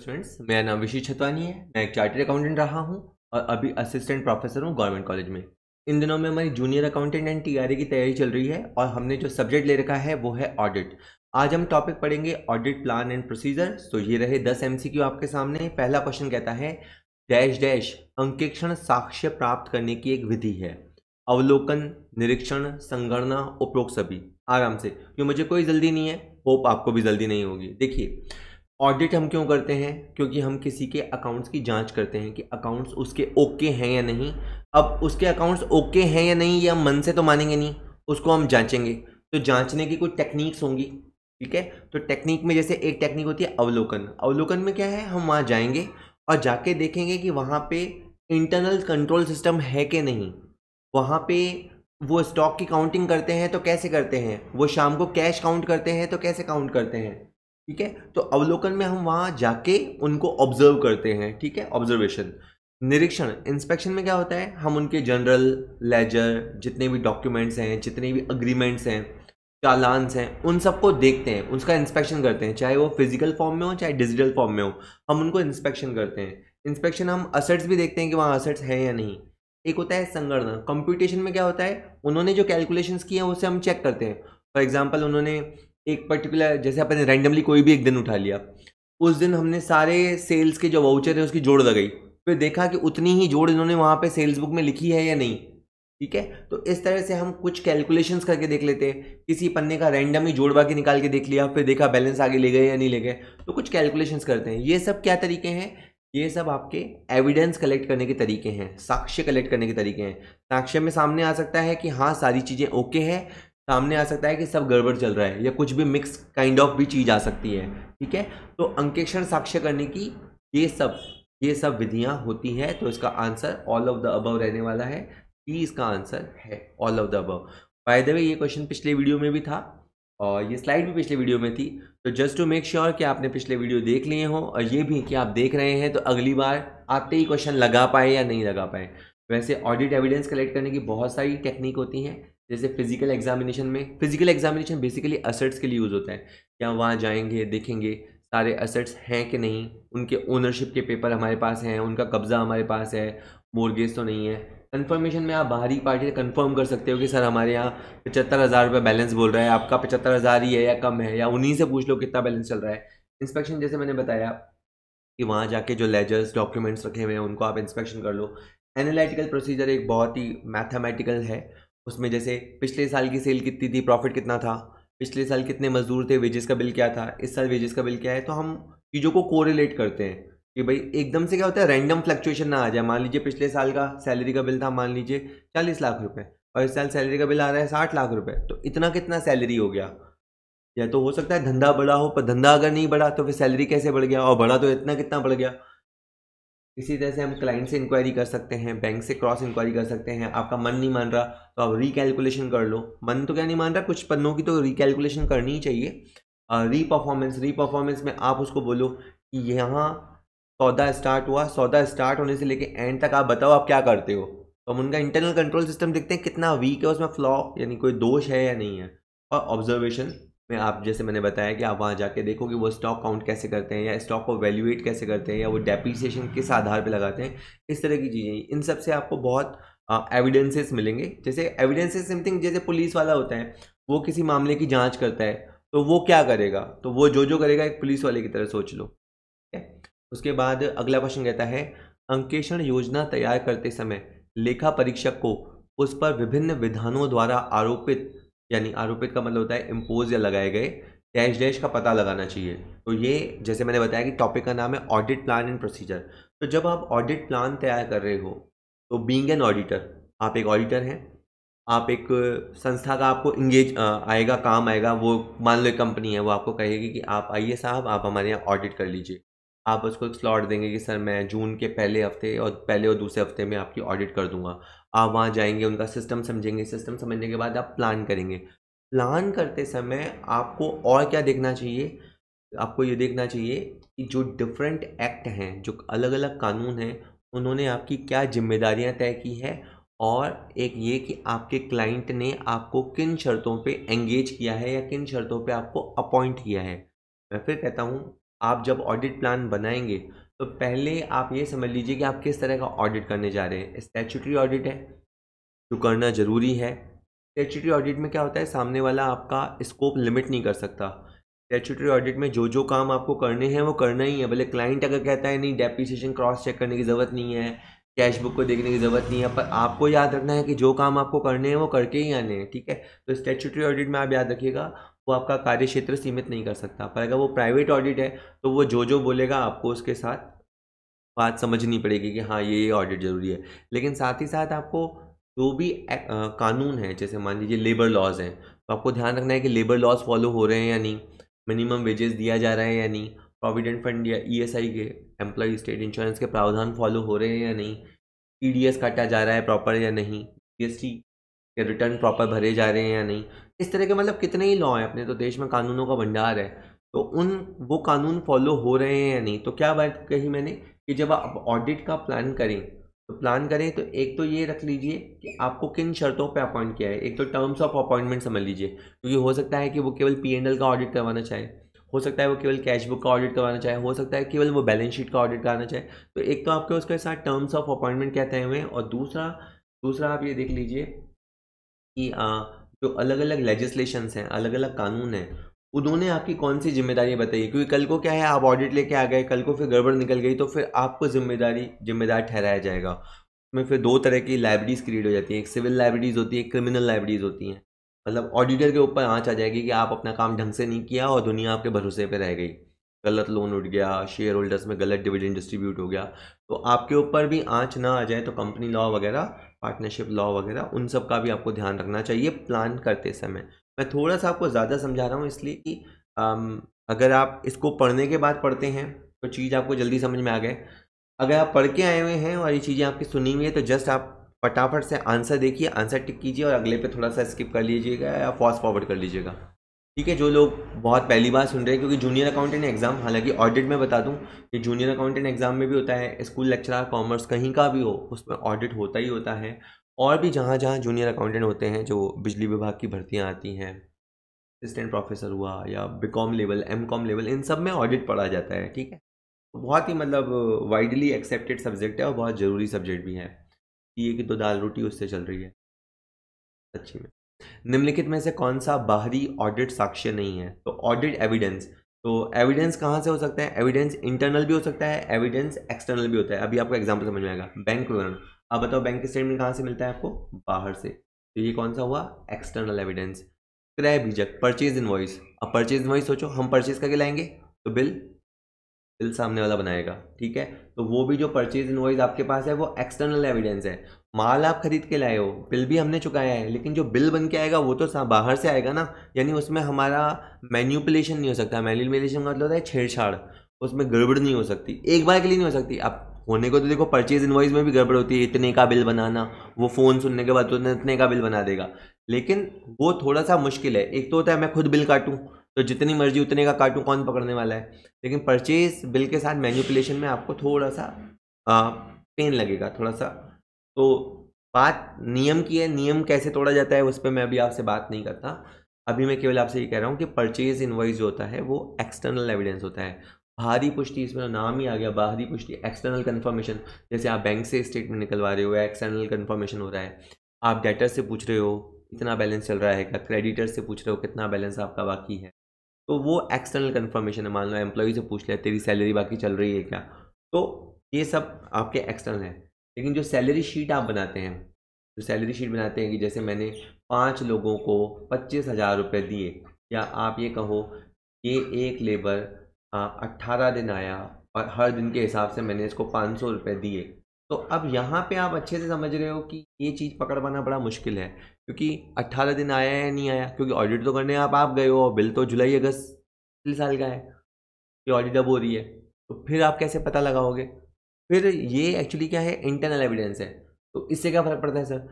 students मेरा नाम विशी छतवानी है मैं एक चार्टेड अकाउंटेंट रहा हूँ और अभी असिस्टेंट प्रोफेसर हूँ गवर्नमेंट कॉलेज में इन दिनों में हमारी जूनियर अकाउंटेंट एंड टी की तैयारी चल रही है और हमने जो सब्जेक्ट ले रखा है वो है ऑडिट आज हम टॉपिक पढ़ेंगे ऑडिट प्लान एंड प्रोसीजर तो ये रहे दस एम आपके सामने पहला क्वेश्चन कहता है डैश डैश अंकेक्षण साक्ष्य प्राप्त करने की एक विधि है अवलोकन निरीक्षण संगणना उपरोक्त सभी आराम से क्यों मुझे कोई जल्दी नहीं है होप आपको भी जल्दी नहीं होगी देखिए ऑडिट हम क्यों करते हैं क्योंकि हम किसी के अकाउंट्स की जांच करते हैं कि अकाउंट्स उसके ओके हैं या नहीं अब उसके अकाउंट्स ओके हैं या नहीं ये हम मन से तो मानेंगे नहीं उसको हम जांचेंगे तो जांचने की कुछ टेक्निक्स होंगी ठीक है तो टेक्निक में जैसे एक टेक्निक होती है अवलोकन अवलोकन में क्या है हम वहाँ जाएंगे और जाके देखेंगे कि वहाँ पे इंटरनल कंट्रोल सिस्टम है कि नहीं वहाँ पे वो स्टॉक की काउंटिंग करते हैं तो कैसे करते हैं वो शाम को कैश काउंट करते हैं तो कैसे काउंट करते हैं ठीक है तो अवलोकन में हम वहाँ जाके उनको ऑब्जर्व करते हैं ठीक है ऑब्जर्वेशन निरीक्षण इंस्पेक्शन में क्या होता है हम उनके जनरल लेजर जितने भी डॉक्यूमेंट्स हैं जितने भी अग्रीमेंट्स हैं चालान्स हैं उन सबको देखते हैं उसका इंस्पेक्शन करते हैं चाहे वो फिजिकल फॉर्म में हो चाहे डिजिटल फॉर्म में हो हम उनको इंस्पेक्शन करते हैं इंस्पेक्शन हम असेट्स भी देखते हैं कि वहाँ असेट्स हैं या नहीं एक होता है संगणना कंप्यूटेशन में क्या होता है उन्होंने जो कैलकुलेशंस किए हैं उसे हम चेक करते हैं फॉर एग्जाम्पल उन्होंने एक पर्टिकुलर जैसे अपने रैंडमली कोई भी एक दिन उठा लिया उस दिन हमने सारे सेल्स के जो वाउचर है उसकी जोड़ लगाई फिर देखा कि उतनी ही जोड़ इन्होंने वहाँ पे सेल्स बुक में लिखी है या नहीं ठीक है तो इस तरह से हम कुछ कैलकुलेशंस करके देख लेते हैं किसी पन्ने का ही जोड़वा के निकाल के देख लिया फिर देखा बैलेंस आगे ले गए या नहीं ले गए तो कुछ कैलकुलेशंस करते हैं ये सब क्या तरीके हैं ये सब आपके एविडेंस कलेक्ट करने के तरीके हैं साक्ष्य कलेक्ट करने के तरीके हैं साक्ष्य में सामने आ सकता है कि हाँ सारी चीज़ें ओके है सामने आ सकता है कि सब गड़बड़ चल रहा है या कुछ भी मिक्स काइंड ऑफ भी चीज़ आ सकती है ठीक है तो अंकेक्षण साक्ष्य करने की ये सब ये सब विधियाँ होती हैं तो इसका answer all of the above रहने वाला है टी इसका आंसर है all of the above by the way ये क्वेश्चन पिछले वीडियो में भी था और ये स्लाइड भी पिछले वीडियो में थी तो जस्ट टू मेक श्योर कि आपने पिछले वीडियो देख लिए हो और ये भी कि आप देख रहे हैं तो अगली बार आते ही क्वेश्चन लगा पाए या नहीं लगा पाए वैसे ऑडिट एविडेंस कलेक्ट करने की बहुत सारी टेक्निक होती हैं जैसे फिजिकल एग्जामिनेशन में फिजिकल एग्जामिनेशन बेसिकली असर्ट्स के लिए यूज़ होता है क्या वहाँ जाएंगे देखेंगे सारे असेट्स हैं कि नहीं उनके ओनरशिप के पेपर हमारे पास हैं उनका कब्ज़ा हमारे पास है मोरगेज तो नहीं है कन्फर्मेशन में आप बाहरी पार्टी से कन्फर्म कर सकते हो कि सर हमारे यहाँ पचहत्तर हज़ार रुपये बैलेंस बोल रहा है आपका पचहत्तर हज़ार ही है या कम है या उन्हीं से पूछ लो कितना बैलेंस चल रहा है इंस्पेक्शन जैसे मैंने बताया कि वहाँ जाके जो लेजर्स डॉक्यूमेंट्स रखे हुए हैं उनको आप इंस्पेक्शन कर लो एनालिटिकल प्रोसीजर एक बहुत ही मैथमेटिकल है उसमें जैसे पिछले साल की सेल कितनी थी प्रॉफिट कितना था पिछले साल कितने मजदूर थे वेजेस का बिल क्या था इस साल वेजेस का बिल क्या है तो हम चीज़ों को कोरिलेट करते हैं कि भाई एकदम से क्या होता है रैंडम फ्लक्चुएशन ना आ जाए मान लीजिए पिछले साल का सैलरी का बिल था मान लीजिए चालीस लाख रुपए और इस साल सैलरी का बिल आ रहा है साठ लाख रुपए तो इतना कितना सैलरी हो गया या तो हो सकता है धंधा बड़ा हो पर धंधा अगर नहीं बढ़ा तो फिर सैलरी कैसे बढ़ गया और बढ़ा तो इतना कितना बढ़ गया इसी तरह से हम क्लाइंट से इंक्वायरी कर सकते हैं बैंक से क्रॉस इंक्वायरी कर सकते हैं आपका मन नहीं मान रहा तो आप रिकैलकुलेशन कर लो मन तो क्या नहीं मान रहा कुछ पन्नों की तो रिकैलकुलेशन करनी ही चाहिए री परफॉर्मेंस री परफॉर्मेंस में आप उसको बोलो कि यहाँ सौदा स्टार्ट हुआ सौदा स्टार्ट होने से लेके एंड तक आप बताओ आप क्या करते हो तो हम उनका इंटरनल कंट्रोल सिस्टम देखते हैं कितना वीक है उसमें फ्लॉ यानी कोई दोष है या नहीं है और ऑब्जर्वेशन में आप जैसे मैंने बताया कि आप वहाँ जाके देखो कि वो स्टॉक काउंट कैसे करते हैं या स्टॉक को वैल्यूएट कैसे करते हैं या वो डेप्रिसिएशन किस आधार पे लगाते हैं इस तरह की चीज़ें इन सब से आपको बहुत एविडेंसेस मिलेंगे जैसे एविडेंसेस समथिंग जैसे पुलिस वाला होता है वो किसी मामले की जाँच करता है तो वो क्या करेगा तो वो जो जो करेगा एक पुलिस वाले की तरह सोच लो ठीक है उसके बाद अगला क्वेश्चन कहता है अंकेषण योजना तैयार करते समय लेखा परीक्षक को उस पर विभिन्न विधानों द्वारा आरोपित यानी आरोपित का मतलब होता है इम्पोज या लगाए गए डैश डैश का पता लगाना चाहिए तो ये जैसे मैंने बताया कि टॉपिक का नाम है ऑडिट प्लान एंड प्रोसीजर तो जब आप ऑडिट प्लान तैयार कर रहे हो तो बींग एन ऑडिटर आप एक ऑडिटर हैं आप एक संस्था का आपको इंगेज आएगा काम आएगा वो मान लो कंपनी है वो आपको कहेगी कि आप आइए साहब आप हमारे यहाँ ऑडिट कर लीजिए आप उसको एक स्लॉट देंगे कि सर मैं जून के पहले हफ्ते और पहले और दूसरे हफ्ते में आपकी ऑडिट कर दूंगा आप वहाँ जाएंगे उनका सिस्टम समझेंगे सिस्टम समझने के बाद आप प्लान करेंगे प्लान करते समय आपको और क्या देखना चाहिए आपको ये देखना चाहिए कि जो डिफरेंट एक्ट हैं जो अलग अलग कानून हैं उन्होंने आपकी क्या जिम्मेदारियां तय की है और एक ये कि आपके क्लाइंट ने आपको किन शर्तों पे एंगेज किया है या किन शर्तों पे आपको अपॉइंट किया है मैं फिर कहता हूँ आप जब ऑडिट प्लान बनाएंगे तो पहले आप ये समझ लीजिए कि आप किस तरह का ऑडिट करने जा रहे हैं स्टैचूटरी ऑडिट है जो करना ज़रूरी है स्टैचूटरी ऑडिट में क्या होता है सामने वाला आपका स्कोप लिमिट नहीं कर सकता स्टैचूटरी ऑडिट में जो जो काम आपको करने हैं वो करना ही है भले क्लाइंट अगर कहता है नहीं डेप्रीसीशन क्रॉस चेक करने की ज़रूरत नहीं है कैश बुक को देखने की ज़रूरत नहीं है पर आपको याद रखना है कि जो काम आपको करने हैं वो करके ही आने हैं ठीक है तो स्टैचूटरी ऑडिट में आप याद रखिएगा वो आपका कार्य क्षेत्र सीमित नहीं कर सकता पर अगर वो प्राइवेट ऑडिट है तो वो जो जो बोलेगा आपको उसके साथ बात समझनी पड़ेगी कि हाँ ये ऑडिट ज़रूरी है लेकिन साथ ही साथ आपको जो भी आ, कानून है जैसे मान लीजिए लेबर लॉज हैं तो आपको ध्यान रखना है कि लेबर लॉज फॉलो हो रहे हैं या नहीं मिनिमम वेजेस दिया जा रहा है या नहीं प्रोविडेंट फंड या ईएसआई e के एम्प्लॉय स्टेट इंश्योरेंस के प्रावधान फॉलो हो रहे हैं या नहीं ई काटा जा रहा है प्रॉपर या नहीं जी के रिटर्न प्रॉपर भरे जा रहे हैं या नहीं इस तरह के मतलब कितने ही लॉ हैं अपने तो देश में कानूनों का भंडार है तो उन वो कानून फॉलो हो रहे हैं या नहीं तो क्या बात कही मैंने कि जब आप ऑडिट का प्लान करें तो प्लान करें तो एक तो ये रख लीजिए कि आपको किन शर्तों पे अपॉइंट किया है एक तो टर्म्स ऑफ अपॉइंटमेंट समझ लीजिए क्योंकि तो हो सकता है कि वो केवल पी का ऑडिट करवाना चाहे हो सकता है वो केवल कैश बुक का ऑडिट करवाना चाहे हो सकता है केवल वो बैलेंस शीट का ऑडिट कराना चाहे तो एक तो आपके उसके साथ टर्म्स ऑफ अपॉइंटमेंट क्या तय हुए हैं और दूसरा दूसरा आप ये देख लीजिए कि आ, जो अलग अलग लेजिस्लेशन हैं अलग अलग कानून हैं उन्होंने आपकी कौन सी जिम्मेदारी बताई क्योंकि कल को क्या है आप ऑडिट लेके आ गए कल को फिर गड़बड़ निकल गई तो फिर आपको जिम्मेदारी जिम्मेदार ठहराया जाएगा उसमें फिर दो तरह की लाइब्रेरीज क्रिएट हो जाती हैं एक सिविल लाइब्रेरीज होती है एक क्रिमिनल लाइब्रेरीज होती हैं मतलब ऑडिटर के ऊपर आँच आ जाएगी कि आप अपना काम ढंग से नहीं किया और दुनिया आपके भरोसे पर रह गई गलत लोन उठ गया शेयर होल्डर्स में गलत डिविडेंड डिस्ट्रीब्यूट हो गया तो आपके ऊपर भी आँच ना आ जाए तो कंपनी लॉ वगैरह पार्टनरशिप लॉ वगैरह उन सब का भी आपको ध्यान रखना चाहिए प्लान करते समय मैं थोड़ा सा आपको ज़्यादा समझा रहा हूँ इसलिए कि अगर आप इसको पढ़ने के बाद पढ़ते हैं तो चीज़ आपको जल्दी समझ में आ गए अगर आप पढ़ के आए हुए हैं और ये चीज़ें आपकी सुनी हुई है तो जस्ट आप फटाफट से आंसर देखिए आंसर टिक कीजिए और अगले पे थोड़ा सा स्किप कर लीजिएगा या फास्ट फॉरवर्ड कर लीजिएगा ठीक है जो लोग बहुत पहली बार सुन रहे हैं क्योंकि जूनियर अकाउंटेंट एग्ज़ाम हालांकि ऑडिट में बता दूं कि जूनियर अकाउंटेंट एग्ज़ाम में भी होता है स्कूल लेक्चरर कॉमर्स कहीं का भी हो उसमें ऑडिट होता ही होता है और भी जहाँ जहाँ जूनियर अकाउंटेंट होते हैं जो बिजली विभाग की भर्तियाँ आती हैं असिस्टेंट प्रोफेसर हुआ या बीकॉम लेवल एमकॉम लेवल इन सब में ऑडिट पढ़ा जाता है ठीक है तो बहुत ही मतलब वाइडली एक्सेप्टेड सब्जेक्ट है और बहुत ज़रूरी सब्जेक्ट भी है ये कि तो दाल रोटी उससे चल रही है सच्ची में निम्नलिखित में से कौन सा बाहरी ऑडिट साक्ष्य नहीं है तो ऑडिट एविडेंस तो एविडेंस कहाँ से हो सकता है एविडेंस इंटरनल भी हो सकता है एविडेंस एक्सटर्नल भी होता है अभी आपको एग्जाम्पल समझ में आएगा बैंक विवरण अब बताओ बैंक स्टेटमेंट कहाँ से मिलता है आपको बाहर से तो ये कौन सा हुआ एक्सटर्नल एविडेंस क्रय बीजक परचेज इनवॉइस अब परचेज वॉइस सोचो हम परचेज करके लाएंगे तो बिल बिल सामने वाला बनाएगा ठीक है तो वो भी जो परचेज वॉइस आपके पास है वो एक्सटर्नल एविडेंस है माल आप खरीद के लाए हो बिल भी हमने चुकाया है लेकिन जो बिल बन के आएगा वो तो बाहर से आएगा ना यानी उसमें हमारा मैन्यूपुलेशन नहीं हो सकता मैन्यूपुलेशन का मतलब होता है छेड़छाड़ उसमें गड़बड़ नहीं हो सकती एक बार के लिए नहीं हो सकती आप होने को तो देखो परचेज इन्वाइस में भी गड़बड़ होती है इतने का बिल बनाना वो फ़ोन सुनने के बाद उतने तो इतने का बिल बना देगा लेकिन वो थोड़ा सा मुश्किल है एक तो होता है मैं खुद बिल काटूँ तो जितनी मर्जी उतने का काटूँ कौन पकड़ने वाला है लेकिन परचेज बिल के साथ मैन्यूपुलेशन में आपको थोड़ा सा पेन लगेगा थोड़ा सा तो बात नियम की है नियम कैसे तोड़ा जाता है उस पर मैं अभी आपसे बात नहीं करता अभी मैं केवल आपसे ये कह रहा हूँ कि परचेज इन्वाइस जो होता है वो एक्सटर्नल एविडेंस होता है बाहरी पुष्टि इसमें तो नाम ही आ गया बाहरी पुष्टि एक्सटर्नल कन्फर्मेशन जैसे आप बैंक से स्टेटमेंट निकलवा रहे हो एक्सटर्नल कन्फर्मेशन हो रहा है आप डेटर से पूछ रहे हो कितना बैलेंस चल रहा है क्या क्रेडिटर से पूछ रहे हो कितना बैलेंस आपका बाकी है तो वो एक्सटर्नल कन्फर्मेशन है मान लो एम्प्लॉय से पूछ लिया तेरी सैलरी बाकी चल रही है क्या तो ये सब आपके एक्सटर्नल है लेकिन जो सैलरी शीट आप बनाते हैं जो सैलरी शीट बनाते हैं कि जैसे मैंने पाँच लोगों को पच्चीस हज़ार रुपये दिए या आप ये कहो ये एक लेबर अट्ठारह दिन आया और हर दिन के हिसाब से मैंने इसको पाँच सौ रुपये दिए तो अब यहाँ पे आप अच्छे से समझ रहे हो कि ये चीज़ पकड़ पाना बड़ा मुश्किल है क्योंकि अट्ठारह दिन आया या नहीं आया क्योंकि ऑडिट तो करने आप आप गए हो और बिल तो जुलाई अगस्त पिछले साल का है कि ऑडिट अब हो रही है तो फिर आप कैसे पता लगाओगे फिर ये एक्चुअली क्या है इंटरनल एविडेंस है तो इससे क्या फ़र्क पड़ता है सर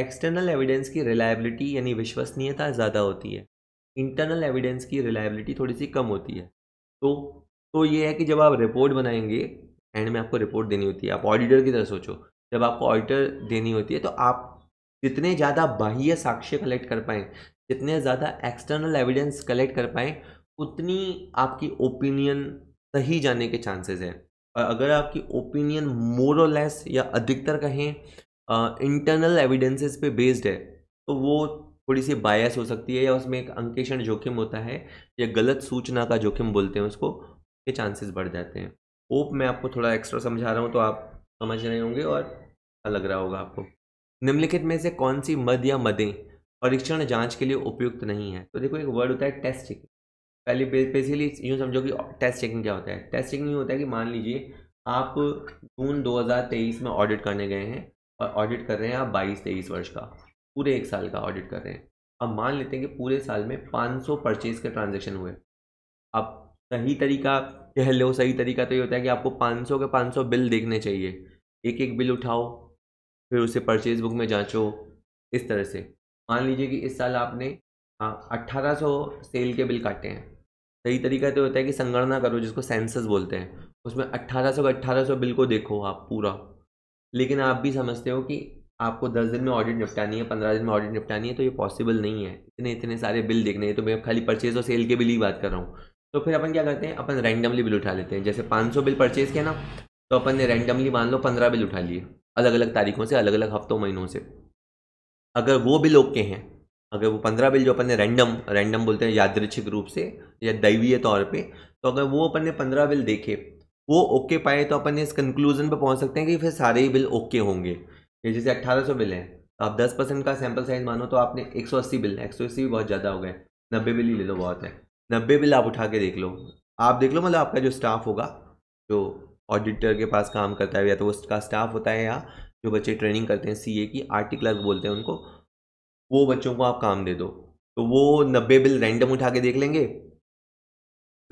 एक्सटर्नल एविडेंस की रिलायबिलिटी यानी विश्वसनीयता ज़्यादा होती है इंटरनल एविडेंस की रिलायबिलिटी थोड़ी सी कम होती है तो तो ये है कि जब आप रिपोर्ट बनाएंगे एंड में आपको रिपोर्ट देनी होती है आप ऑडिटर की तरह सोचो जब आपको ऑडिटर देनी होती है तो आप जितने ज़्यादा बाह्य साक्ष्य कलेक्ट कर पाएँ जितने ज़्यादा एक्सटर्नल एविडेंस कलेक्ट कर पाएँ उतनी आपकी ओपिनियन सही जाने के चांसेस हैं और अगर आपकी ओपिनियन मोरोलेस या अधिकतर कहें इंटरनल एविडेंसेस पे बेस्ड है तो वो थोड़ी सी बायस हो सकती है या उसमें एक अंकेशण जोखिम होता है या गलत सूचना का जोखिम बोलते हैं उसको के चांसेस बढ़ जाते हैं होप मैं आपको थोड़ा एक्स्ट्रा समझा रहा हूँ तो आप समझ रहे होंगे और अच्छा लग रहा होगा आपको निम्नलिखित में से कौन सी मद या मदें परीक्षण जांच के लिए उपयुक्त नहीं है तो देखो एक वर्ड होता है टेस्टिंग पहले बेसिकली यूँ समझो कि टेस्ट चेकिंग क्या होता है टेस्ट चेकिंग होता है कि मान लीजिए आप जून 2023 में ऑडिट करने गए हैं और ऑडिट कर रहे हैं आप 22 तेईस वर्ष का पूरे एक साल का ऑडिट कर रहे हैं अब मान लेते हैं कि पूरे साल में 500 परचेज के ट्रांजेक्शन हुए अब सही तरीका कह लो सही तरीका तो ये होता है कि आपको 500 के 500 बिल देखने चाहिए एक एक बिल उठाओ फिर उसे परचेज बुक में जांचो इस तरह से मान लीजिए कि इस साल आपने हाँ, अट्ठारह सेल के बिल काटे हैं सही तरीका तो होता है कि संगणना करो जिसको सेंसस बोलते हैं उसमें अट्ठारह सौ अट्ठारह सौ बिल को देखो आप पूरा लेकिन आप भी समझते हो कि आपको दस दिन में ऑडिट निपटानी है पंद्रह दिन में ऑडिट निपटानी है तो ये पॉसिबल नहीं है इतने इतने सारे बिल देखने हैं तो मैं खाली परचेज और सेल के बिल ही बात कर रहा हूँ तो फिर अपन क्या करते हैं अपन रैंडमली बिल उठा लेते हैं जैसे पाँच सौ बिल परचेज किया ना तो अपन ने रैंडमली मान लो पंद्रह बिल उठा लिए अलग अलग तारीखों से अलग अलग हफ्तों महीनों से अगर वो बिल ओके हैं अगर वो पंद्रह बिल जो अपन ने रैंडम रैंडम बोलते हैं यादृच्छिक रूप से या दैवीय तौर पे तो अगर वो अपन ने पंद्रह बिल देखे वो ओके पाए तो अपन इस कंक्लूजन पे पहुंच सकते हैं कि फिर सारे ही बिल ओके होंगे ये जैसे अट्ठारह सौ बिल हैं तो आप दस परसेंट का सैम्पल साइज मानो तो आपने एक सौ अस्सी बिल एक सौ अस्सी भी बहुत ज़्यादा हो गए नब्बे बिल ही ले लो बहुत है नब्बे बिल आप उठा के देख लो आप देख लो मतलब आपका जो स्टाफ होगा जो ऑडिटर के पास काम करता है या तो उसका स्टाफ होता है या जो बच्चे ट्रेनिंग करते हैं ए की आर्टी क्लर्क बोलते हैं उनको वो बच्चों को आप काम दे दो तो वो नब्बे बिल रैंडम उठा के देख लेंगे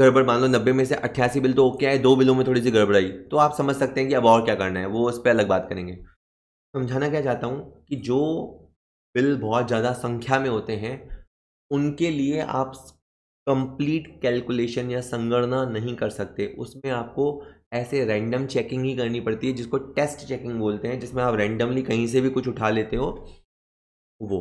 गड़बड़ मान लो नब्बे में से अट्ठासी बिल तो ओके आए दो बिलों में थोड़ी सी गड़बड़ आई तो आप समझ सकते हैं कि अब और क्या करना है वो उस पर अलग बात करेंगे समझाना क्या चाहता हूँ कि जो बिल बहुत ज़्यादा संख्या में होते हैं उनके लिए आप कंप्लीट कैलकुलेशन या संगणना नहीं कर सकते उसमें आपको ऐसे रैंडम चेकिंग ही करनी पड़ती है जिसको टेस्ट चेकिंग बोलते हैं जिसमें आप रैंडमली कहीं से भी कुछ उठा लेते हो वो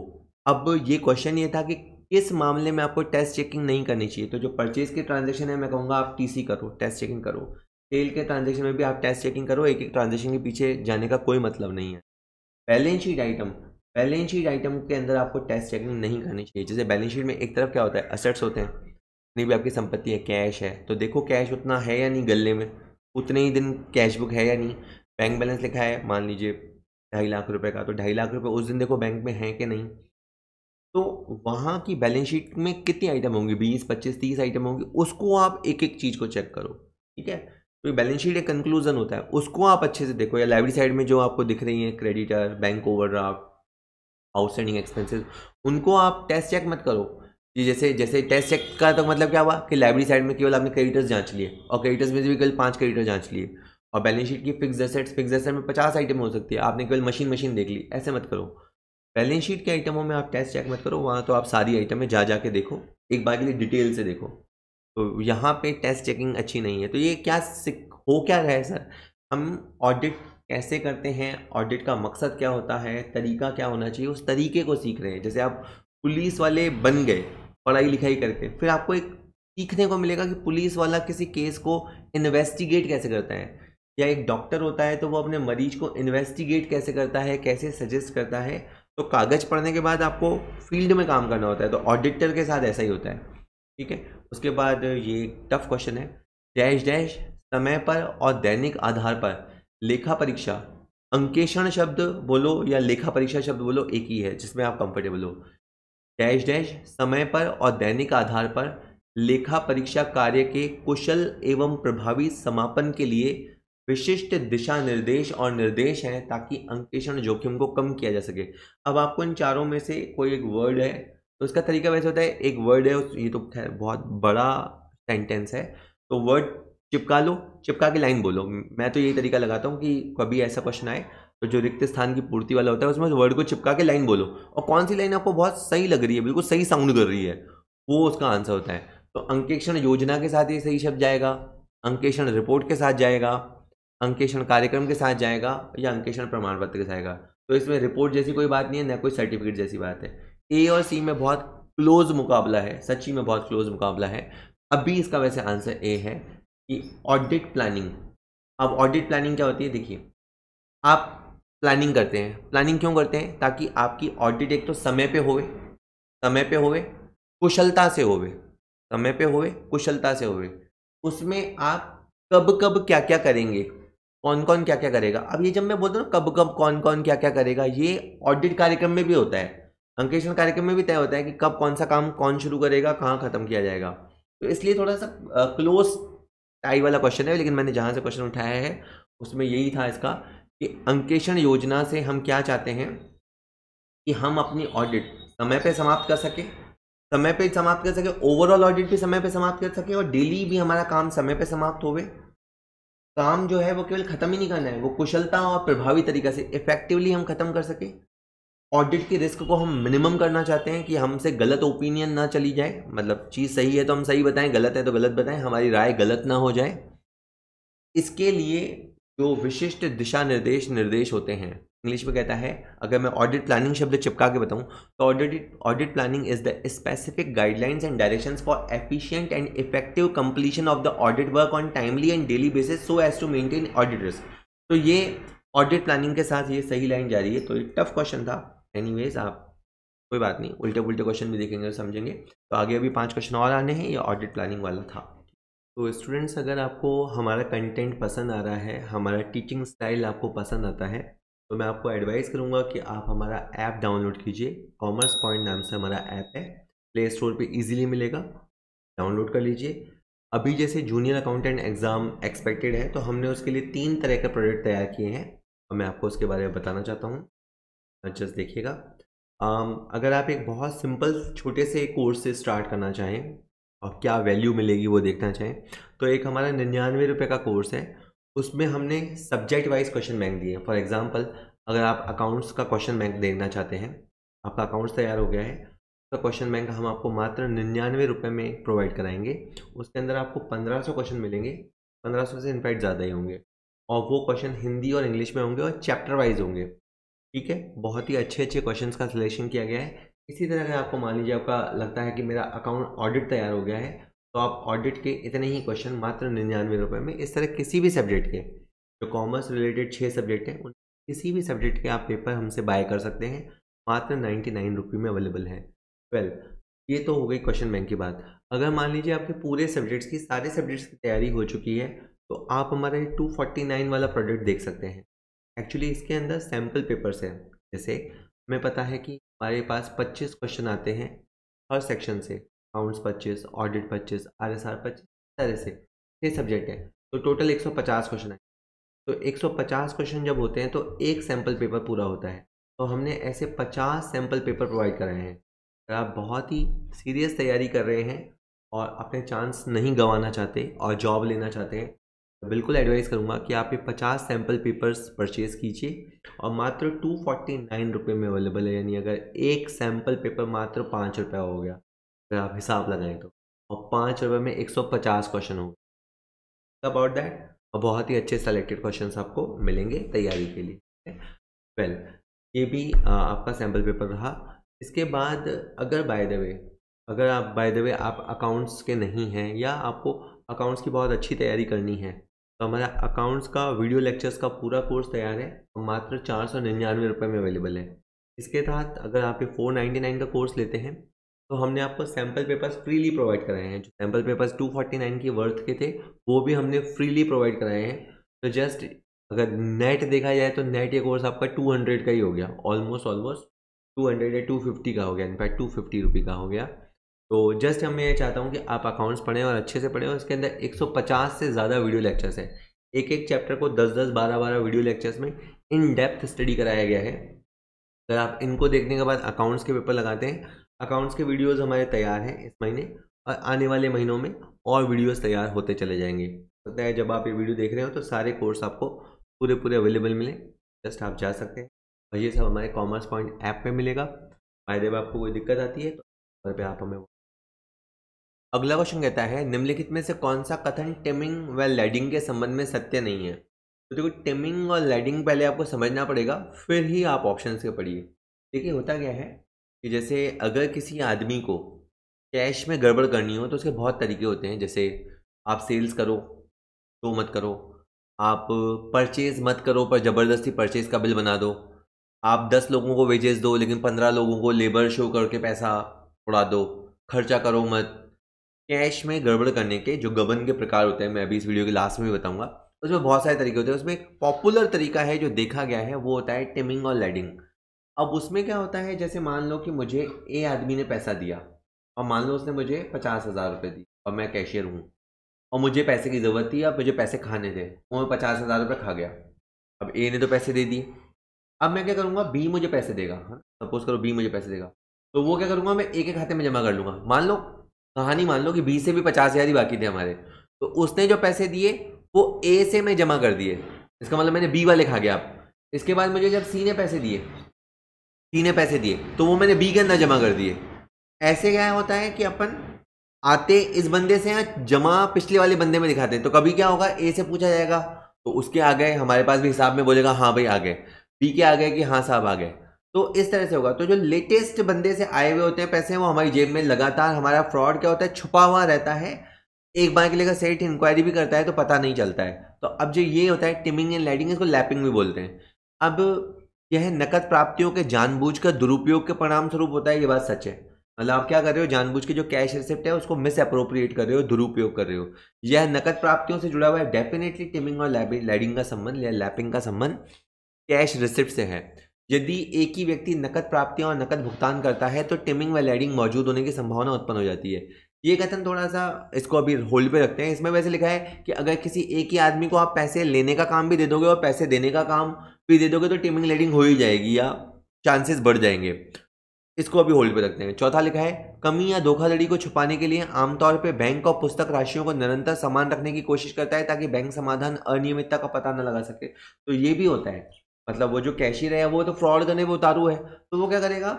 अब ये क्वेश्चन ये था कि इस मामले में आपको टेस्ट चेकिंग नहीं करनी चाहिए तो जो परचेज के ट्रांजेक्शन है मैं कहूँगा आप टी करो टेस्ट चेकिंग करो सेल के ट्रांजेक्शन में भी आप टेस्ट चेकिंग करो एक एक ट्रांजेक्शन के पीछे जाने का कोई मतलब नहीं है balance sheet item balance sheet item के अंदर आपको टेस्ट चेकिंग नहीं करनी चाहिए जैसे बैलेंस शीट में एक तरफ क्या होता है असेट्स होते हैं जितनी भी आपकी संपत्ति है कैश है तो देखो कैश उतना है या नहीं गले में उतने ही दिन कैश बुक है या नहीं बैंक बैलेंस लिखा है मान लीजिए ढाई लाख रुपए का तो ढाई लाख रुपए उस दिन देखो बैंक में है कि नहीं तो वहाँ की बैलेंस शीट में कितनी आइटम होंगी बीस पच्चीस तीस आइटम होंगी उसको आप एक एक चीज़ को चेक करो ठीक है तो बैलेंस शीट एक कंक्लूजन होता है उसको आप अच्छे से देखो या लाइब्रेरी साइड में जो आपको दिख रही है creditor bank overdraft outstanding expenses उनको आप टेस्ट चेक मत करो कि जैसे जैसे टेस्ट चेक का तो मतलब क्या हुआ कि लाइब्रेरी साइड में केवल आपने क्रेडिटर्स जांच लिए और क्रेडिटर्स में से भी केवल पाँच क्रेडिटर जांच लिए और बैलेंस शीट की फिक्स एसेट्स फिक्स एसेट में पचास आइटम हो सकती है आपने केवल मशीन मशीन देख ली ऐसे मत करो बैलेंस शीट के आइटमों में आप टेस्ट चेक मत करो वहाँ तो आप सारी आइटम में जा जा के देखो एक बार के लिए डिटेल से देखो तो यहाँ पे टेस्ट चेकिंग अच्छी नहीं है तो ये क्या हो क्या रहा है सर हम ऑडिट कैसे करते हैं ऑडिट का मकसद क्या होता है तरीका क्या होना चाहिए उस तरीके को सीख रहे हैं जैसे आप पुलिस वाले बन गए पढ़ाई लिखाई करके फिर आपको एक सीखने को मिलेगा कि पुलिस वाला किसी केस को इन्वेस्टिगेट कैसे करता है या एक डॉक्टर होता है तो वो अपने मरीज को इन्वेस्टिगेट कैसे करता है कैसे सजेस्ट करता है तो कागज़ पढ़ने के बाद आपको फील्ड में काम करना होता है तो ऑडिटर के साथ ऐसा ही होता है ठीक है उसके बाद ये टफ क्वेश्चन है डैश डैश समय पर और दैनिक आधार पर लेखा परीक्षा अंकेषण शब्द बोलो या लेखा परीक्षा शब्द बोलो एक ही है जिसमें आप कंफर्टेबल हो डैश डैश समय पर और दैनिक आधार पर लेखा परीक्षा कार्य के कुशल एवं प्रभावी समापन के लिए विशिष्ट दिशा निर्देश और निर्देश हैं ताकि अंकेषण जोखिम को कम किया जा सके अब आपको इन चारों में से कोई एक वर्ड है तो उसका तरीका वैसे होता है एक वर्ड है ये तो खैर बहुत बड़ा सेंटेंस है तो वर्ड चिपका लो चिपका के लाइन बोलो मैं तो यही तरीका लगाता हूँ कि कभी ऐसा क्वेश्चन आए तो जो रिक्त स्थान की पूर्ति वाला होता है उसमें वर्ड को चिपका के लाइन बोलो और कौन सी लाइन आपको बहुत सही लग रही है बिल्कुल सही साउंड कर रही है वो उसका आंसर होता है तो अंकेक्षण योजना के साथ ये सही शब्द जाएगा अंकेक्षण रिपोर्ट के साथ जाएगा अंकेशन कार्यक्रम के साथ जाएगा या अंकेशन प्रमाण पत्र के साथ आएगा तो इसमें रिपोर्ट जैसी कोई बात नहीं है ना कोई सर्टिफिकेट जैसी बात है ए और सी में बहुत क्लोज मुकाबला है सच्ची में बहुत क्लोज मुकाबला है अभी इसका वैसे आंसर ए है कि ऑडिट प्लानिंग अब ऑडिट प्लानिंग क्या होती है देखिए आप प्लानिंग करते हैं प्लानिंग क्यों करते हैं ताकि आपकी ऑडिट एक तो समय पे होवे समय पे होवे कुशलता से होवे समय पे होवे कुशलता से होवे उसमें आप कब कब क्या क्या करेंगे कौन कौन क्या क्या करेगा अब ये जब मैं बोलता हूँ कब कब कौन कौन क्या क्या करेगा ये ऑडिट कार्यक्रम में भी होता है अंकेशन कार्यक्रम में भी तय होता है कि कब कौन सा काम कौन शुरू करेगा कहाँ ख़त्म किया जाएगा तो इसलिए थोड़ा सा क्लोज टाई वाला क्वेश्चन है लेकिन मैंने जहाँ से क्वेश्चन उठाया है उसमें यही था इसका कि अंकेशन योजना से हम क्या चाहते हैं कि हम अपनी ऑडिट समय पर समाप्त कर सकें समय पर समाप्त कर सके ओवरऑल ऑडिट भी समय पर समाप्त कर सके और डेली भी हमारा काम समय पर समाप्त होवे काम जो है वो केवल खत्म ही नहीं करना है वो कुशलता और प्रभावी तरीके से इफेक्टिवली हम खत्म कर सकें ऑडिट के रिस्क को हम मिनिमम करना चाहते हैं कि हमसे गलत ओपिनियन ना चली जाए मतलब चीज़ सही है तो हम सही बताएं गलत है तो गलत बताएं हमारी राय गलत ना हो जाए इसके लिए जो विशिष्ट दिशा निर्देश निर्देश होते हैं इंग्लिश में कहता है अगर मैं ऑडिट प्लानिंग शब्द चिपका के बताऊं तो audit audit planning is the specific guidelines and directions for efficient and effective completion of the audit work on timely and daily basis so as to maintain auditors तो ये ऑडिट प्लानिंग के साथ ये सही लाइन जा रही है तो ये टफ क्वेश्चन था एनी आप कोई बात नहीं उल्टे उल्टे क्वेश्चन भी देखेंगे और समझेंगे तो आगे अभी पांच क्वेश्चन और आने हैं ये ऑडिट प्लानिंग वाला था तो स्टूडेंट्स अगर आपको हमारा कंटेंट पसंद आ रहा है हमारा टीचिंग स्टाइल आपको पसंद आता है तो मैं आपको एडवाइस करूँगा कि आप हमारा ऐप डाउनलोड कीजिए कॉमर्स पॉइंट नाम से हमारा ऐप है प्ले स्टोर पर ईजिली मिलेगा डाउनलोड कर लीजिए अभी जैसे जूनियर अकाउंटेंट एग्ज़ाम एक्सपेक्टेड है तो हमने उसके लिए तीन तरह के प्रोडक्ट तैयार किए हैं और मैं आपको उसके बारे में बताना चाहता हूँ जस्ट देखिएगा अगर आप एक बहुत सिंपल छोटे से कोर्स से स्टार्ट करना चाहें और क्या वैल्यू मिलेगी वो देखना चाहें तो एक हमारा निन्यानवे रुपये का कोर्स है उसमें हमने सब्जेक्ट वाइज क्वेश्चन बैंक दिए फॉर एग्जाम्पल अगर आप अकाउंट्स का क्वेश्चन बैंक देखना चाहते हैं आपका अकाउंट्स तैयार हो गया है उसका क्वेश्चन बैंक हम आपको मात्र निन्यानवे रुपये में प्रोवाइड कराएंगे उसके अंदर आपको पंद्रह सौ क्वेश्चन मिलेंगे पंद्रह सौ से इनफैक्ट ज़्यादा ही होंगे और वो क्वेश्चन हिंदी और इंग्लिश में होंगे और चैप्टर वाइज होंगे ठीक है बहुत ही अच्छे अच्छे क्वेश्चन का सिलेक्शन किया गया है इसी तरह अगर आपको मान लीजिए आपका लगता है कि मेरा अकाउंट ऑडिट तैयार हो गया है तो आप ऑडिट के इतने ही क्वेश्चन मात्र निन्यानवे रुपये में इस तरह किसी भी सब्जेक्ट के जो कॉमर्स रिलेटेड छः सब्जेक्ट हैं उन किसी भी सब्जेक्ट के आप पेपर हमसे बाय कर सकते हैं मात्र नाइन्टी नाइन रुपये में अवेलेबल है वेल ये तो हो गई क्वेश्चन बैंक की बात अगर मान लीजिए आपके पूरे सब्जेक्ट्स की सारे सब्जेक्ट्स की तैयारी हो चुकी है तो आप हमारा ये टू फोर्टी नाइन वाला प्रोडक्ट देख सकते हैं एक्चुअली इसके अंदर सैम्पल पेपर्स हैं जैसे हमें पता है कि हमारे पास पच्चीस क्वेश्चन आते हैं हर सेक्शन से अकाउंट्स पच्चीस ऑडिट पच्चीस आर एस आर पच्चीस तरह से ये सब्जेक्ट हैं तो टोटल एक सौ पचास क्वेश्चन है तो एक सौ पचास क्वेश्चन जब होते हैं तो एक सैम्पल पेपर पूरा होता है तो हमने ऐसे पचास सैम्पल पेपर प्रोवाइड कराए हैं अगर आप बहुत ही सीरियस तैयारी कर रहे हैं और अपने चांस नहीं गंवाना चाहते और जॉब लेना चाहते हैं तो बिल्कुल एडवाइस करूँगा कि आप ये पचास सैम्पल पेपर्स परचेज़ कीजिए और मात्र टू फोर्टी नाइन रुपये में अवेलेबल है यानी अगर एक सैम्पल पेपर मात्र पाँच रुपया हो गया अगर आप हिसाब लगाएं तो और पाँच रुपये में एक सौ पचास क्वेश्चन होंगे अबाउट दैट और बहुत ही अच्छे सेलेक्टेड क्वेश्चन आपको मिलेंगे तैयारी के लिए वेल ये भी आपका सैम्पल पेपर रहा इसके बाद अगर बाय द वे अगर आप बाय द वे आप अकाउंट्स के नहीं हैं या आपको अकाउंट्स की बहुत अच्छी तैयारी करनी है तो हमारा अकाउंट्स का वीडियो लेक्चर्स का पूरा कोर्स तैयार है और मात्र चार सौ निन्यानवे रुपये में अवेलेबल है इसके साथ अगर आप ये फोर नाइन्टी नाइन का कोर्स लेते हैं तो हमने आपको सैम्पल पेपर्स फ्रीली प्रोवाइड कराए हैं जो सैम्पल पेपर्स 249 की वर्थ के थे वो भी हमने फ्रीली प्रोवाइड कराए हैं तो जस्ट अगर नेट देखा जाए तो नेट ये कोर्स आपका 200 का ही हो गया ऑलमोस्ट ऑलमोस्ट 200 या फिफ्टी का हो गया इनफैक्ट टू फिफ्टी रुपी का हो गया तो जस्ट हम ये चाहता हूँ कि आप अकाउंट्स पढ़ें और अच्छे से पढ़ें और इसके अंदर 150 से ज़्यादा वीडियो लेक्चर्स हैं एक एक चैप्टर को 10 10 12 12 वीडियो लेक्चर्स में इन डेप्थ स्टडी कराया गया है अगर आप इनको देखने के बाद अकाउंट्स के पेपर लगाते हैं अकाउंट्स के वीडियोस हमारे तैयार हैं इस महीने और आने वाले महीनों में और वीडियोस तैयार होते चले जाएंगे होता है जब आप ये वीडियो देख रहे हो तो सारे कोर्स आपको पूरे पूरे अवेलेबल मिले जस्ट आप जा सकते हैं और ये सब हमारे कॉमर्स पॉइंट ऐप पर मिलेगा फायदे में आपको कोई दिक्कत आती है तो पे आप हमें अगला क्वेश्चन कहता है निम्नलिखित में से कौन सा कथन टेमिंग व लैडिंग के संबंध में सत्य नहीं है तो देखो टेमिंग और लैडिंग पहले आपको समझना पड़ेगा फिर ही आप ऑप्शन के पढ़िए देखिए होता क्या है कि जैसे अगर किसी आदमी को कैश में गड़बड़ करनी हो तो उसके बहुत तरीके होते हैं जैसे आप सेल्स करो तो मत करो आप परचेज़ मत करो पर ज़बरदस्ती परचेज़ का बिल बना दो आप दस लोगों को वेजेस दो लेकिन पंद्रह लोगों को लेबर शो करके पैसा उड़ा दो खर्चा करो मत कैश में गड़बड़ करने के जो गबन के प्रकार होते हैं मैं अभी इस वीडियो के लास्ट में भी बताऊंगा उसमें बहुत सारे तरीके होते हैं उसमें एक पॉपुलर तरीका है जो देखा गया है वो होता है टिमिंग और लेडिंग अब उसमें क्या होता है जैसे मान लो कि मुझे ए आदमी ने पैसा दिया और मान लो उसने मुझे पचास हज़ार रुपये दी और मैं कैशियर हूँ और मुझे पैसे की ज़रूरत थी और मुझे पैसे खाने थे वो मैं पचास हज़ार रुपये खा गया अब ए ने तो पैसे दे दिए अब मैं क्या करूँगा बी मुझे पैसे देगा हाँ सपोज़ करो बी मुझे पैसे देगा तो वो क्या करूँगा मैं ए के खाते में जमा कर लूँगा मान लो कहानी मान लो कि बी से भी पचास हज़ार ही बाकी थे हमारे तो उसने जो पैसे दिए वो ए से मैं जमा कर दिए इसका मतलब मैंने बी वाले खा गया अब इसके बाद मुझे जब सी ने पैसे दिए टी ने पैसे दिए तो वो मैंने बी के अंदर जमा कर दिए ऐसे क्या होता है कि अपन आते इस बंदे से यहाँ जमा पिछले वाले बंदे में दिखाते हैं तो कभी क्या होगा ए से पूछा जाएगा तो उसके आ गए हमारे पास भी हिसाब में बोलेगा हाँ भाई आ गए बी के आ गए कि हाँ साहब आ गए तो इस तरह से होगा तो जो लेटेस्ट बंदे से आए हुए होते हैं पैसे वो हमारी जेब में लगातार हमारा फ्रॉड क्या होता है छुपा हुआ रहता है एक बार के लेकर सेठ इंक्वायरी भी करता है तो पता नहीं चलता है तो अब जो ये होता है टिमिंग एंड लाइटिंग इसको लैपिंग भी बोलते हैं अब यह नकद प्राप्तियों के जानबूझ कर दुरुपयोग के परिणाम स्वरूप होता है ये बात सच है मतलब आप क्या कर रहे हो जानबूझ के जो कैश रिसिप्ट है उसको मिस अप्रोप्रिएट कर रहे हो दुरुपयोग कर रहे हो यह नकद प्राप्तियों से जुड़ा हुआ है डेफिनेटली टिमिंग और लैडिंग का संबंध या लैपिंग का संबंध कैश रिसिप्ट से है यदि एक ही व्यक्ति नकद प्राप्तियों और नकद भुगतान करता है तो टिमिंग व लैडिंग मौजूद होने की संभावना उत्पन्न हो जाती है ये कथन थोड़ा सा इसको अभी होल्ड पे रखते हैं इसमें वैसे लिखा है कि अगर किसी एक ही आदमी को आप पैसे लेने का काम भी दे दोगे और पैसे देने का काम भी दे दोगे तो टीमिंग लीडिंग हो ही जाएगी या चांसेस बढ़ जाएंगे इसको अभी होल्ड पे रखते हैं चौथा लिखा है कमी या धोखाधड़ी को छुपाने के लिए आमतौर पर बैंक और पुस्तक राशियों को निरंतर समान रखने की कोशिश करता है ताकि बैंक समाधान अनियमितता का पता न लगा सके तो ये भी होता है मतलब वो जो कैशियर है वो तो फ्रॉड करने पर उतारू है तो वो क्या करेगा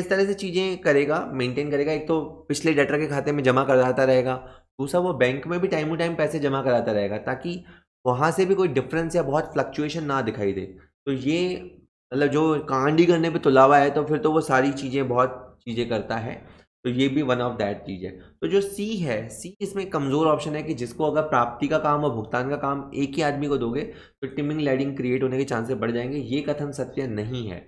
इस तरह से चीज़ें करेगा मेंटेन करेगा एक तो पिछले डेटर के खाते में जमा कराता रहेगा दूसरा वो बैंक में भी टाइम टू टाइम पैसे जमा कराता रहेगा ताकि वहाँ से भी कोई डिफरेंस या बहुत फ्लक्चुएशन ना दिखाई दे तो ये मतलब जो कांडी करने पे तुलावा है तो फिर तो वो सारी चीज़ें बहुत चीज़ें करता है तो ये भी वन ऑफ दैट चीज़ है तो जो सी है सी इसमें कमज़ोर ऑप्शन है कि जिसको अगर प्राप्ति का काम और भुगतान का काम एक ही आदमी को दोगे तो टिमिंग लैडिंग क्रिएट होने के चांसेस बढ़ जाएंगे ये कथन सत्य नहीं है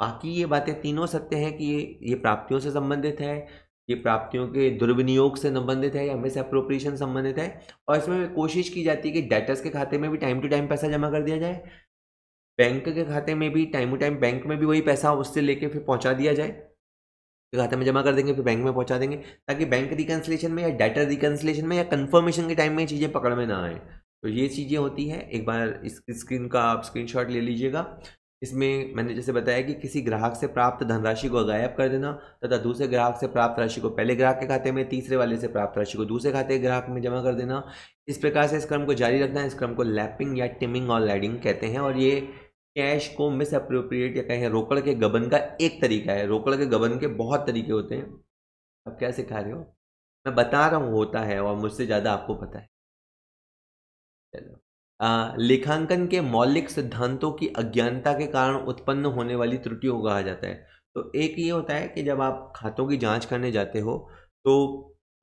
बाकी ये बातें तीनों सत्य हैं कि ये ये प्राप्तियों से संबंधित है ये प्राप्तियों के दुर्विनियोग से संबंधित है या मिस अप्रोप्रिएशन संबंधित है और इसमें कोशिश की जाती है कि डेटर्स के खाते में भी टाइम टू टाइम पैसा जमा कर दिया जाए बैंक के खाते में भी टाइम टू टाइम बैंक में भी वही पैसा उससे लेके फिर पहुंचा दिया जाए तो खाते में जमा कर देंगे फिर बैंक में पहुंचा देंगे ताकि बैंक रिकन्सलेशन में या डाटा रिकन्सलेशन में या कंफर्मेशन के टाइम में चीज़ें पकड़ में ना आए तो ये चीज़ें होती है एक बार इस स्क्रीन का आप स्क्रीन ले लीजिएगा इसमें मैंने जैसे बताया कि किसी ग्राहक से प्राप्त धनराशि को गायब कर देना तथा दूसरे ग्राहक से प्राप्त राशि को पहले ग्राहक के खाते में तीसरे वाले से प्राप्त राशि को दूसरे खाते ग्राहक में जमा कर देना इस प्रकार से इस क्रम को जारी रखना इस क्रम को लैपिंग या टिमिंग और लैडिंग कहते हैं और ये कैश को मिस अप्रोप्रिएट या कहें रोकड़ के गबन का एक तरीका है रोकड़ के गबन के बहुत तरीके होते हैं अब क्या सिखा रहे हो मैं बता रहा हूँ होता है और मुझसे ज़्यादा आपको पता है चलो लेखांकन के मौलिक सिद्धांतों की अज्ञानता के कारण उत्पन्न होने वाली त्रुटियों को कहा जाता है तो एक ये होता है कि जब आप खातों की जांच करने जाते हो तो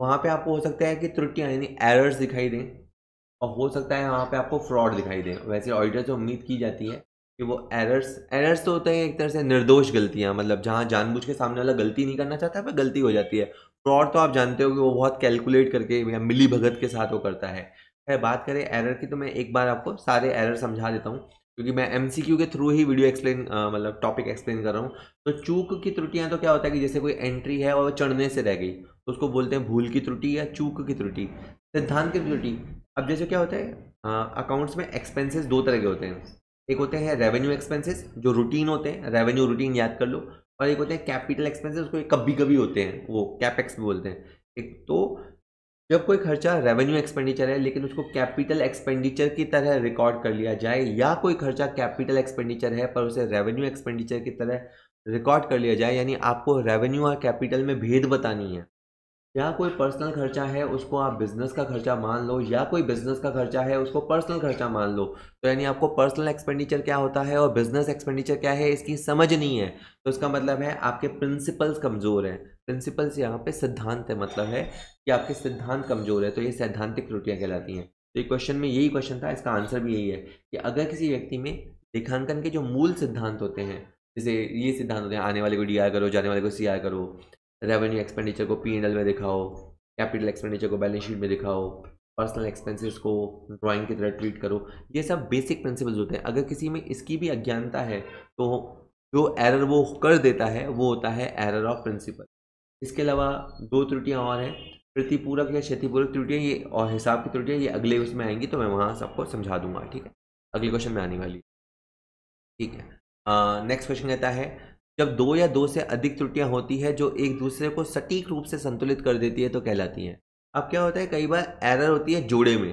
वहाँ पे आपको हो सकता है कि त्रुटियाँ यानी एरर्स दिखाई दें और हो सकता है वहाँ पे आपको फ्रॉड दिखाई दें वैसे ऑडिटर से उम्मीद की जाती है कि वो एरर्स एरर्स तो होते हैं एक तरह से निर्दोष गलतियाँ मतलब जहाँ जानबूझ के सामने वाला गलती नहीं करना चाहता पर गलती हो जाती है फ्रॉड तो आप जानते हो कि वो बहुत कैलकुलेट करके या मिली भगत के साथ वो करता है खैर बात करें एरर की तो मैं एक बार आपको सारे एरर समझा देता हूँ क्योंकि मैं एम के थ्रू ही वीडियो एक्सप्लेन मतलब टॉपिक एक्सप्लेन कर रहा हूँ तो चूक की त्रुटियाँ तो क्या होता है कि जैसे कोई एंट्री है और वो चढ़ने से रह गई तो उसको बोलते हैं भूल की त्रुटि या चूक की त्रुटि सिद्धांत की त्रुटि अब जैसे क्या होता है अकाउंट्स में एक्सपेंसेस दो तरह के होते हैं एक होते हैं रेवेन्यू एक्सपेंसेस जो रूटीन होते हैं रेवेन्यू रूटीन याद कर लो और एक होते हैं कैपिटल एक्सपेंसेस उसको कभी कभी होते हैं वो कैपेक्स भी बोलते हैं एक तो जब कोई खर्चा रेवेन्यू एक्सपेंडिचर है लेकिन उसको कैपिटल एक्सपेंडिचर की तरह रिकॉर्ड कर लिया जाए या कोई खर्चा कैपिटल एक्सपेंडिचर है पर उसे रेवेन्यू एक्सपेंडिचर की तरह रिकॉर्ड कर लिया जाए यानी आपको रेवेन्यू और कैपिटल में भेद बतानी है या कोई पर्सनल खर्चा है उसको आप बिजनेस का खर्चा मान लो या कोई बिजनेस का खर्चा है उसको पर्सनल खर्चा मान लो तो यानी आपको पर्सनल एक्सपेंडिचर क्या होता है और बिजनेस एक्सपेंडिचर क्या है इसकी समझ नहीं है तो इसका मतलब है आपके प्रिंसिपल्स कमज़ोर हैं प्रिंसिपल्स यहाँ पे सिद्धांत है मतलब है कि आपके सिद्धांत कमज़ोर है तो ये सैद्धांतिक त्रुटियाँ कहलाती हैं तो ये क्वेश्चन में यही क्वेश्चन था इसका आंसर भी यही है कि अगर किसी व्यक्ति में लेखांकन के जो मूल सिद्धांत होते हैं जैसे ये सिद्धांत होते हैं आने वाले को डी करो जाने वाले को सी करो रेवेन्यू एक्सपेंडिचर को पी एंड एल में दिखाओ कैपिटल एक्सपेंडिचर को बैलेंस शीट में दिखाओ पर्सनल एक्सपेंसेस को ड्राइंग की तरह ट्रीट करो ये सब बेसिक प्रिंसिपल्स होते हैं अगर किसी में इसकी भी अज्ञानता है तो जो एरर वो कर देता है वो होता है एरर ऑफ प्रिंसिपल इसके अलावा दो त्रुटियाँ और हैं प्रतिपूरक या क्षतिपूरक त्रुटियाँ ये और हिसाब की त्रुटियाँ ये अगले उसमें आएंगी तो मैं वहाँ सबको समझा दूंगा ठीक है अगले क्वेश्चन में आने वाली ठीक है नेक्स्ट क्वेश्चन कहता है जब दो या दो से अधिक त्रुटियां होती है जो एक दूसरे को सटीक रूप से संतुलित कर देती है तो कहलाती हैं अब क्या होता है कई बार एरर होती है जोड़े में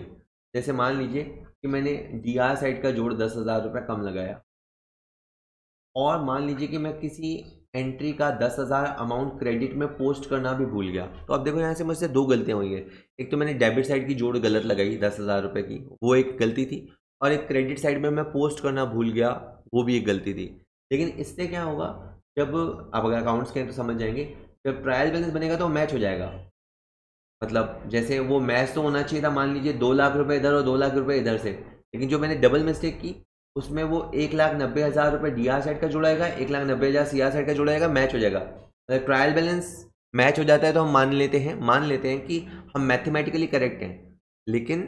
जैसे मान लीजिए कि मैंने डी आर साइड का जोड़ दस हज़ार रुपये कम लगाया और मान लीजिए कि मैं किसी एंट्री का दस हज़ार अमाउंट क्रेडिट में पोस्ट करना भी भूल गया तो अब देखो यहाँ से मुझसे दो गलतियाँ हुई हैं एक तो मैंने डेबिट साइड की जोड़ गलत लगाई दस हज़ार रुपये की वो एक गलती थी और एक क्रेडिट साइड में मैं पोस्ट करना भूल गया वो भी एक गलती थी लेकिन इससे क्या होगा जब आप अगर अकाउंट्स के तो समझ जाएंगे जब ट्रायल बैलेंस बनेगा तो मैच हो जाएगा मतलब जैसे वो मैच तो होना चाहिए था मान लीजिए दो लाख रुपए इधर और दो लाख रुपए इधर से लेकिन जो मैंने डबल मिस्टेक की उसमें वो एक लाख नब्बे हज़ार रुपये डी आर सेट का जुड़ाएगा एक लाख नब्बे हज़ार सी आर सेट का जुड़ाएगा मैच हो जाएगा अगर ट्रायल बैलेंस मैच हो जाता है तो हम मान लेते हैं मान लेते हैं कि हम मैथमेटिकली करेक्ट हैं लेकिन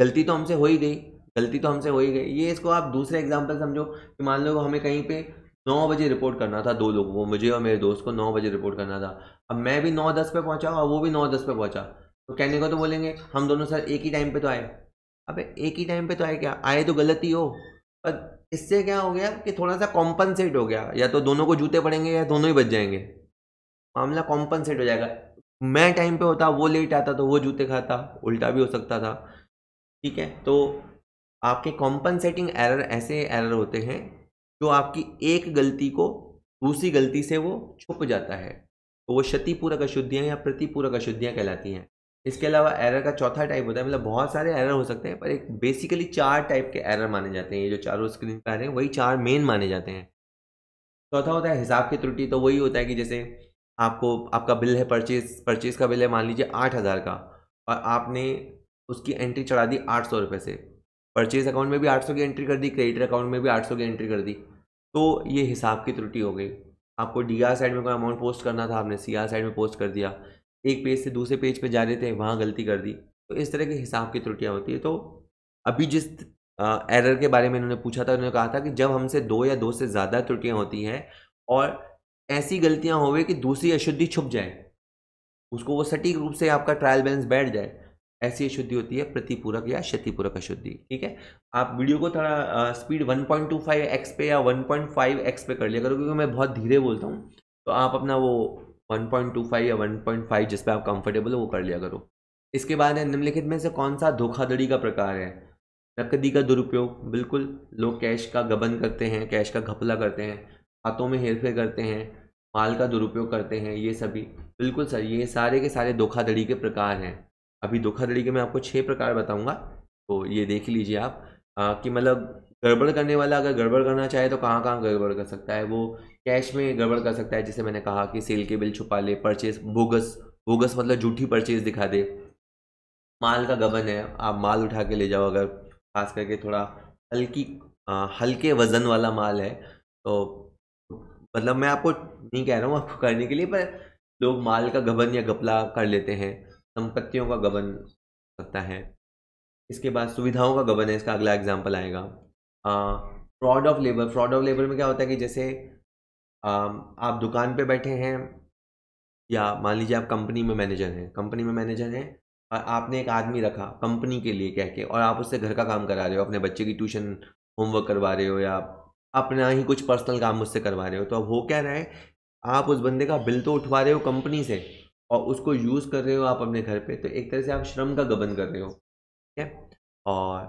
गलती तो हमसे हो ही गई गलती तो हमसे हो ही गई ये इसको आप दूसरे एग्जाम्पल समझो कि मान लो हमें कहीं पर नौ बजे रिपोर्ट करना था दो लोगों को मुझे और मेरे दोस्त को नौ बजे रिपोर्ट करना था अब मैं भी नौ दस पे पहुंचा और वो भी नौ दस पे पहुंचा तो कहने को तो बोलेंगे हम दोनों सर एक ही टाइम पे तो आए अबे एक ही टाइम पे तो आए क्या आए तो गलती हो पर इससे क्या हो गया कि थोड़ा सा कॉम्पनसेट हो गया या तो दोनों को जूते पड़ेंगे या दोनों ही बच जाएंगे मामला कॉम्पनसेट हो जाएगा मैं टाइम पे होता वो लेट आता तो वो जूते खाता उल्टा भी हो सकता था ठीक है तो आपके कॉम्पनसेटिंग एरर ऐसे एरर होते हैं तो आपकी एक गलती को दूसरी गलती से वो छुप जाता है तो वो क्षतिपूरक अशुद्धियाँ या प्रतिपूरक अशुद्धियाँ कहलाती हैं इसके अलावा एरर का चौथा टाइप होता है मतलब बहुत सारे एरर हो सकते हैं पर एक बेसिकली चार टाइप के एरर माने जाते हैं ये जो चारों स्क्रीन पर आ रहे हैं वही चार मेन माने जाते हैं चौथा होता है हिसाब की त्रुटि तो वही होता है कि जैसे आपको आपका बिल है परचेज परचेज का बिल है मान लीजिए आठ हज़ार का और आपने उसकी एंट्री चढ़ा दी आठ सौ रुपये से परचेज अकाउंट में भी आठ सौ की एंट्री कर दी क्रेडिट अकाउंट में भी आठ सौ की एंट्री कर दी तो ये हिसाब की त्रुटि हो गई आपको डी आर साइड में कोई अमाउंट पोस्ट करना था आपने सी आर साइड में पोस्ट कर दिया एक पेज से दूसरे पेज पे जा रहे थे वहाँ गलती कर दी तो इस तरह के हिसाब की त्रुटियाँ होती है तो अभी जिस एरर के बारे में इन्होंने पूछा था उन्होंने कहा था कि जब हमसे दो या दो से ज़्यादा त्रुटियाँ होती हैं और ऐसी गलतियाँ गई कि दूसरी अशुद्धि छुप जाए उसको वो सटीक रूप से आपका ट्रायल बैलेंस बैठ जाए ऐसी शुद्धि होती है प्रतिपूरक या क्षतिपूरक अशुद्धि ठीक है आप वीडियो को थोड़ा पॉइंट स्पीड फाइव एक्स पे या फाइव एक्स पे कर लिया करो क्योंकि मैं बहुत धीरे बोलता हूँ तो आप अपना वो 1.25 या 1.5 जिस पर आप कंफर्टेबल हो वो कर लिया करो इसके बाद है निम्नलिखित में से कौन सा धोखाधड़ी का प्रकार है नकदी का दुरुपयोग बिल्कुल लोग कैश का गबन करते हैं कैश का घपला करते हैं हाथों में हेरफेर करते हैं माल का दुरुपयोग करते हैं ये सभी बिल्कुल सर ये सारे के सारे धोखाधड़ी के प्रकार हैं अभी धोखाधड़ी के मैं आपको छः प्रकार बताऊंगा तो ये देख लीजिए आप आ, कि मतलब गड़बड़ करने वाला अगर गड़बड़ करना चाहे तो कहाँ कहाँ गड़बड़ कर सकता है वो कैश में गड़बड़ कर सकता है जैसे मैंने कहा कि सेल के बिल छुपा ले परचेज बोगस बोगस मतलब झूठी परचेज दिखा दे माल का गबन है आप माल उठा के ले जाओ अगर खास करके थोड़ा हल्की हल्के वज़न वाला माल है तो मतलब मैं आपको नहीं कह रहा हूँ आपको करने के लिए पर लोग माल का गबन या गपला कर लेते हैं संपत्तियों का गबन सकता है इसके बाद सुविधाओं का गबन है इसका अगला एग्जाम्पल आएगा fraud of labour fraud of labour में क्या होता है कि जैसे आ, आप दुकान पे बैठे हैं या मान लीजिए आप कंपनी में मैनेजर हैं कंपनी में मैनेजर हैं और आपने एक आदमी रखा कंपनी के लिए कह के और आप उससे घर का काम करा रहे हो अपने बच्चे की ट्यूशन होमवर्क करवा रहे हो या अपना ही कुछ पर्सनल काम उससे करवा रहे हो तो अब हो क्या रहा है आप उस बंदे का बिल तो उठवा रहे हो कंपनी से और उसको यूज़ कर रहे हो आप अपने घर पे तो एक तरह से आप श्रम का गबन कर रहे हो ठीक है और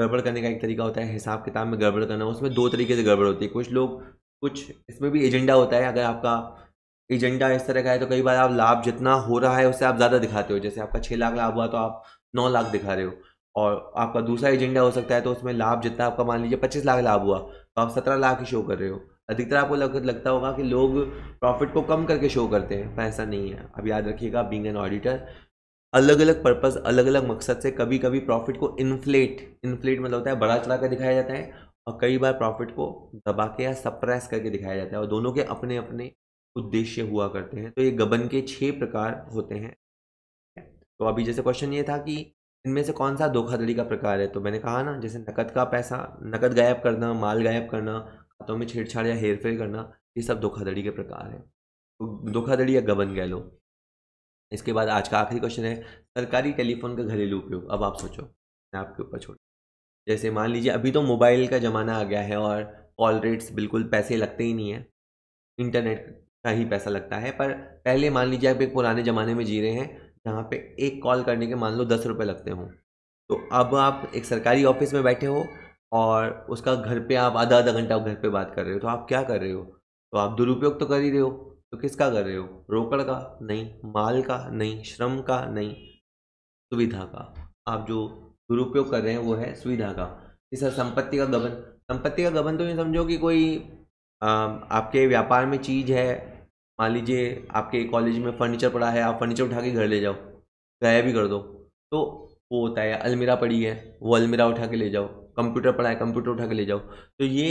गड़बड़ करने का एक तरीका होता है हिसाब किताब में गड़बड़ करना उसमें दो तरीके से गड़बड़ होती है कुछ लोग कुछ इसमें भी एजेंडा होता है अगर आपका एजेंडा इस तरह का है तो कई बार आप लाभ जितना हो रहा है उससे आप ज़्यादा दिखाते हो जैसे आपका छः लाख लाभ हुआ तो आप नौ लाख दिखा रहे हो और आपका दूसरा एजेंडा हो सकता है तो उसमें लाभ जितना आपका मान लीजिए पच्चीस लाख लाभ हुआ तो आप सत्रह लाख ही शो कर रहे हो अधिकतर आपको लग, लगता होगा कि लोग प्रॉफिट को कम करके शो करते हैं पैसा नहीं है अब याद रखिएगा बींग एन ऑडिटर अलग अलग पर्पज़ अलग अलग मकसद से कभी कभी प्रॉफिट को इन्फ्लेट इन्फ्लेट मतलब होता है बड़ा चढ़ा कर दिखाया जाता है और कई बार प्रॉफिट को दबा के या सप्रेस करके दिखाया जाता है और दोनों के अपने अपने उद्देश्य हुआ करते हैं तो ये गबन के छः प्रकार होते हैं तो अभी जैसे क्वेश्चन ये था कि इनमें से कौन सा धोखाधड़ी का प्रकार है तो मैंने कहा ना जैसे नकद का पैसा नकद गायब करना माल गायब करना हाथों में छेड़छाड़ या हेर फेर करना ये सब धोखाधड़ी के प्रकार हैं धोखाधड़ी या गबन कह लो इसके बाद आज का आखिरी क्वेश्चन है सरकारी टेलीफोन का घरेलू उपयोग अब आप सोचो मैं आपके ऊपर छोड़ जैसे मान लीजिए अभी तो मोबाइल का ज़माना आ गया है और कॉल रेट्स बिल्कुल पैसे लगते ही नहीं है इंटरनेट का ही पैसा लगता है पर पहले मान लीजिए आप एक पुराने ज़माने में जी रहे हैं जहाँ पे एक कॉल करने के मान लो दस रुपये लगते हों तो अब आप एक सरकारी ऑफिस में बैठे हो और उसका घर पे आप आधा आधा घंटा घर पे बात कर रहे हो तो आप क्या कर रहे हो तो आप दुरुपयोग तो कर ही रहे हो तो किसका कर रहे हो रोकड़ का नहीं माल का नहीं श्रम का नहीं सुविधा का आप जो दुरुपयोग कर रहे हैं वो है सुविधा का इस संपत्ति का गबन संपत्ति का गबन तो ये समझो कि कोई आ, आपके व्यापार में चीज़ है मान लीजिए आपके कॉलेज में फर्नीचर पड़ा है आप फर्नीचर उठा के घर ले जाओ गायब भी कर दो तो वो होता है अलमीरा पड़ी है वो अलमीरा उठा के ले जाओ कंप्यूटर पढ़ा है कंप्यूटर उठा के ले जाओ तो ये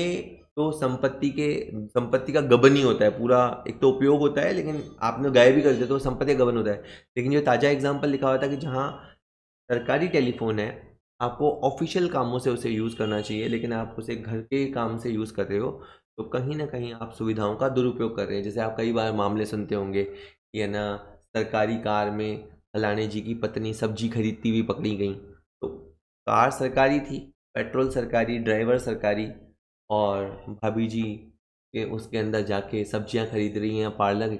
तो संपत्ति के संपत्ति का गबन ही होता है पूरा एक तो उपयोग होता है लेकिन आपने गायब भी कर दिया तो संपत्ति का गबन होता है लेकिन जो ताज़ा एग्जाम्पल लिखा हुआ था कि जहाँ सरकारी टेलीफोन है आपको ऑफिशियल कामों से उसे यूज़ करना चाहिए लेकिन आप उसे घर के काम से यूज़ कर रहे हो तो कहीं ना कहीं आप सुविधाओं का दुरुपयोग कर रहे हैं जैसे आप कई बार मामले सुनते होंगे कि है ना सरकारी कार में फलाने जी की पत्नी सब्जी खरीदती हुई पकड़ी गई तो कार सरकारी थी पेट्रोल सरकारी ड्राइवर सरकारी और भाभी जी के उसके अंदर जाके सब्जियां खरीद रही हैं पार्लर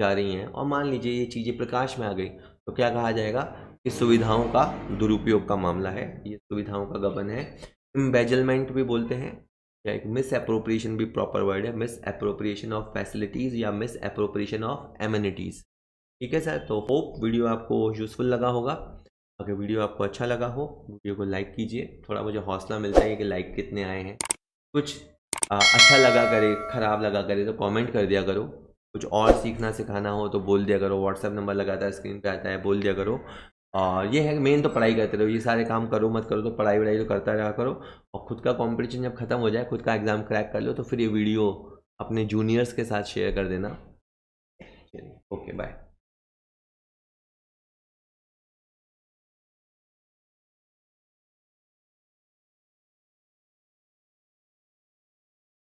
जा रही हैं और मान लीजिए ये चीज़ें प्रकाश में आ गई तो क्या कहा जाएगा कि सुविधाओं का दुरुपयोग का मामला है ये सुविधाओं का गबन है एम्बेजलमेंट भी बोलते हैं या एक मिस अप्रोप्रिएशन भी प्रॉपर वर्ड है मिस अप्रोप्रिएशन ऑफ फैसिलिटीज़ या मिस अप्रोप्रिएशन ऑफ एमिनिटीज़ ठीक है सर तो होप वीडियो आपको यूज़फुल लगा होगा अगर वीडियो आपको अच्छा लगा हो वीडियो को लाइक कीजिए थोड़ा मुझे हौसला मिलता है कि लाइक कितने आए हैं कुछ आ, अच्छा लगा करे ख़राब लगा करे तो कमेंट कर दिया करो कुछ और सीखना सिखाना हो तो बोल दिया करो व्हाट्सअप नंबर लगाता है स्क्रीन पे आता है बोल दिया करो और ये है मेन तो पढ़ाई करते रहो ये सारे काम करो मत करो तो पढ़ाई वढ़ाई तो करता रहा करो और खुद का कॉम्पिटिशन जब ख़त्म हो जाए खुद का एग्ज़ाम क्रैक कर लो तो फिर ये वीडियो अपने जूनियर्स के साथ शेयर कर देना चलिए ओके बाय